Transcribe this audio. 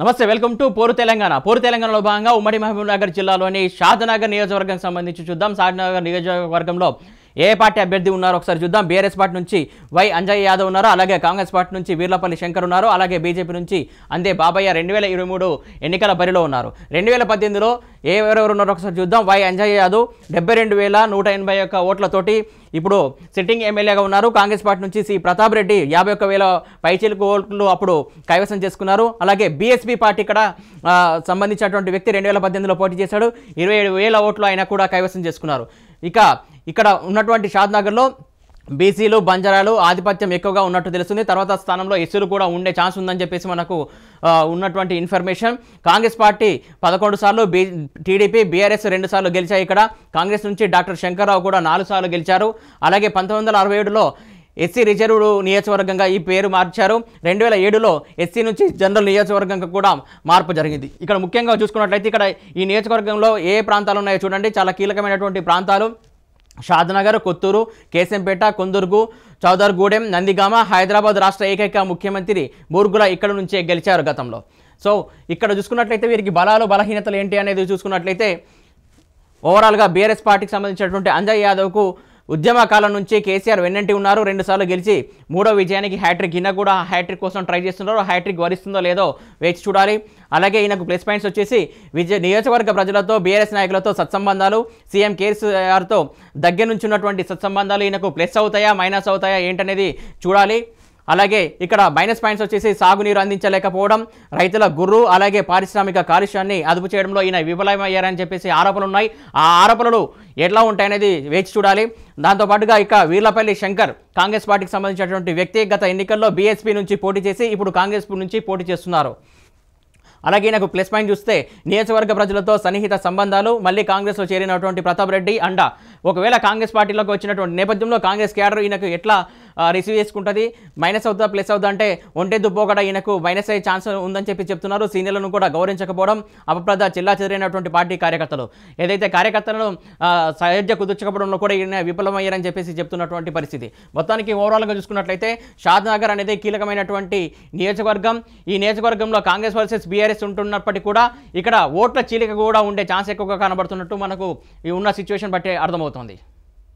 నమస్తే welcome to పోరు తెలంగాణ పోరు తెలంగాణలో భాగంగా ఉమ్మడి మహబూబ్నగర్ జిల్లాలోని షాద్నగర్ నియోజకవర్గం సంబంధించి చూద్దాం షాద్నగర్ నియోజకవర్గంలో ఏ పార్టీ అభ్యర్థి ఉన్నారో ఒకసారి చూద్దాం బీఆర్ఎస్ పార్టీ నుంచి వై అంజయ్ యాదవ్ ఉన్నారు అలాగే కాంగ్రెస్ పార్టీ నుంచి వీర్లపల్లి శంకర్ ఉన్నారు అలాగే బీజేపీ నుంచి అందే బాబయ్య రెండు వేల ఇరవై మూడు ఎన్నికల బరిలో ఉన్నారు రెండు వేల పద్దెనిమిదిలో ఎవరెవరు ఉన్నారో ఒకసారి చూద్దాం వై అంజయ్య యాదవ్ డెబ్బై రెండు వేల నూట ఎనభై ఒక్క ఓట్లతోటి ఇప్పుడు సిట్టింగ్ ఎమ్మెల్యేగా ఉన్నారు కాంగ్రెస్ పార్టీ నుంచి సి ప్రతాప్ రెడ్డి యాభై ఒక్క వేల పైచీలకు ఓట్లు అప్పుడు కైవసం చేసుకున్నారు అలాగే బీఎస్పీ పార్టీ ఇక్కడ సంబంధించినటువంటి వ్యక్తి రెండు వేల పద్దెనిమిదిలో పోటీ చేశాడు ఇరవై ఏడు వేల ఓట్లు ఆయన కూడా కైవసం చేసుకున్నారు ఇక ఇక్కడ ఉన్నటువంటి షాద్నగర్లో బీసీలు బంజారాలు ఆధిపత్యం ఎక్కువగా ఉన్నట్టు తెలుస్తుంది తర్వాత స్థానంలో ఎస్సీలు కూడా ఉండే ఛాన్స్ ఉందని చెప్పేసి మనకు ఉన్నటువంటి ఇన్ఫర్మేషన్ కాంగ్రెస్ పార్టీ పదకొండు సార్లు బీ టీడీపీ బీఆర్ఎస్ రెండు సార్లు గెలిచాయి ఇక్కడ కాంగ్రెస్ నుంచి డాక్టర్ శంకర్రావు కూడా నాలుగు సార్లు గెలిచారు అలాగే పంతొమ్మిది వందల అరవై ఏడులో ఎస్సీ రిజర్వ్డ్ నియోజకవర్గంగా ఈ పేరు మార్చారు రెండు వేల ఏడులో ఎస్సీ నుంచి జనరల్ నియోజకవర్గంగా కూడా మార్పు జరిగింది ఇక్కడ ముఖ్యంగా చూసుకున్నట్లయితే ఇక్కడ ఈ నియోజకవర్గంలో ఏ ప్రాంతాలు ఉన్నాయో చూడండి చాలా కీలకమైనటువంటి ప్రాంతాలు షాద్నగర్ కొత్తూరు కేసంపేట కొందుర్గు చౌదర్గూడెం నందిగామ హైదరాబాద్ రాష్ట్ర ఏకైక ముఖ్యమంత్రి బూర్గుల ఇక్కడ నుంచే గెలిచారు గతంలో సో ఇక్కడ చూసుకున్నట్లయితే వీరికి బలాలు బలహీనతలు ఏంటి అనేది చూసుకున్నట్లయితే ఓవరాల్గా బీఆర్ఎస్ పార్టీకి సంబంధించినటువంటి అంజయ్ యాదవ్కు ఉద్యమకాలం నుంచి కేసీఆర్ వెన్నంటి ఉన్నారు రెండుసార్లు గెలిచి మూడో విజయానికి హ్యాట్రిక్ ఈయన కూడా హ్యాట్రిక్ కోసం ట్రై చేస్తున్నారు హ్యాట్రిక్ వరిస్తుందో లేదో వేచి చూడాలి అలాగే ఈయనకు ప్లస్ పాయింట్స్ వచ్చేసి విజయ నియోజకవర్గ ప్రజలతో బీఆర్ఎస్ నాయకులతో సత్సంబంధాలు సీఎం కేసీఆర్తో దగ్గర నుంచి ఉన్నటువంటి సత్సంబంధాలు ఈయనకు ప్లస్ అవుతాయా మైనస్ అవుతాయా ఏంటనేది చూడాలి అలాగే ఇక్కడ మైనస్ పాయింట్స్ వచ్చేసి సాగునీరు అందించలేకపోవడం రైతుల గుర్రు అలాగే పారిశ్రామిక కాలుష్యాన్ని అదుపు చేయడంలో ఈయన విఫలమయ్యారని చెప్పేసి ఆరోపణలు ఉన్నాయి ఆ ఆరోపణలు ఎట్లా ఉంటాయనేది వేచి చూడాలి దాంతోపాటుగా ఇక వీర్లపల్లి శంకర్ కాంగ్రెస్ పార్టీకి సంబంధించినటువంటి వ్యక్తి గత ఎన్నికల్లో బీఎస్పీ నుంచి పోటీ చేసి ఇప్పుడు కాంగ్రెస్ నుంచి పోటీ చేస్తున్నారు అలాగే నాకు ప్లస్ పాయింట్ చూస్తే నియోజకవర్గ ప్రజలతో సన్నిహిత సంబంధాలు మళ్ళీ కాంగ్రెస్లో చేరినటువంటి ప్రతాప్ రెడ్డి అండ ఒకవేళ కాంగ్రెస్ పార్టీలోకి వచ్చినటువంటి నేపథ్యంలో కాంగ్రెస్ క్యాడర్ ఈయనకు ఎట్లా రిసీవ్ చేసుకుంటుంది మైనస్ అవుతుందా ప్లస్ అవుతుందా అంటే ఒంటే కూడా ఈయనకు మైనస్ అయ్యే ఛాన్స్ ఉందని చెప్పి చెప్తున్నారు సీనియర్లను కూడా గౌరవించకపోవడం అపప్రద చిల్లా చెదిరైనటువంటి పార్టీ కార్యకర్తలు ఏదైతే కార్యకర్తలను సయోధ్య కుదుర్చకపోవడంలో కూడా ఈయన విఫలమయ్యారని చెప్పేసి చెప్తున్నటువంటి పరిస్థితి మొత్తానికి ఓవరాల్గా చూసుకున్నట్లయితే షాద్నగర్ అనేది కీలకమైనటువంటి నియోజకవర్గం ఈ నియోజకవర్గంలో కాంగ్రెస్ వర్సెస్ బీఆర్ఎస్ ఉంటున్నప్పటికీ కూడా ఇక్కడ ఓట్ల చీలిక కూడా ఉండే ఛాన్స్ ఎక్కువగా కనబడుతున్నట్టు మనకు ఈ ఉన్న సిచ్యువేషన్ బట్టి అర్థమవుతుంది